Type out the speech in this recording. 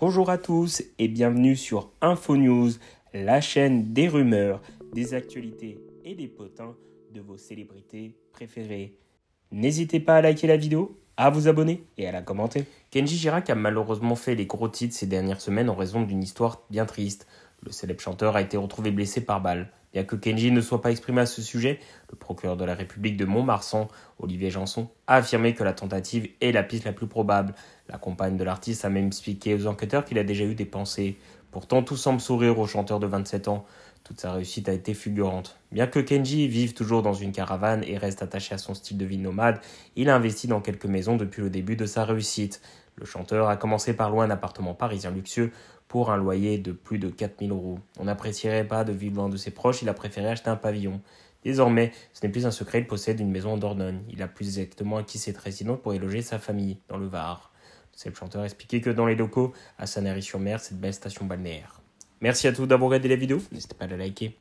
Bonjour à tous et bienvenue sur InfoNews, la chaîne des rumeurs, des actualités et des potins de vos célébrités préférées. N'hésitez pas à liker la vidéo, à vous abonner et à la commenter. Kenji Girac a malheureusement fait les gros titres ces dernières semaines en raison d'une histoire bien triste. Le célèbre chanteur a été retrouvé blessé par balle. Bien que Kenji ne soit pas exprimé à ce sujet, le procureur de la République de Montmarsan, Olivier Janson, a affirmé que la tentative est la piste la plus probable. La compagne de l'artiste a même expliqué aux enquêteurs qu'il a déjà eu des pensées. Pourtant, tout semble sourire au chanteur de 27 ans. Toute sa réussite a été fulgurante. Bien que Kenji vive toujours dans une caravane et reste attaché à son style de vie nomade, il a investi dans quelques maisons depuis le début de sa réussite. Le chanteur a commencé par louer un appartement parisien luxueux pour un loyer de plus de 4000 euros. On n'apprécierait pas de vivre loin de ses proches, il a préféré acheter un pavillon. Désormais, ce n'est plus un secret, il possède une maison en Dordogne. Il a plus exactement acquis cette résidence pour y loger sa famille, dans le Var. C'est le chanteur expliqué que dans les locaux, à Sanary-sur-Mer, cette belle station balnéaire. Merci à tous d'avoir regardé la vidéo. N'hésitez pas à la liker.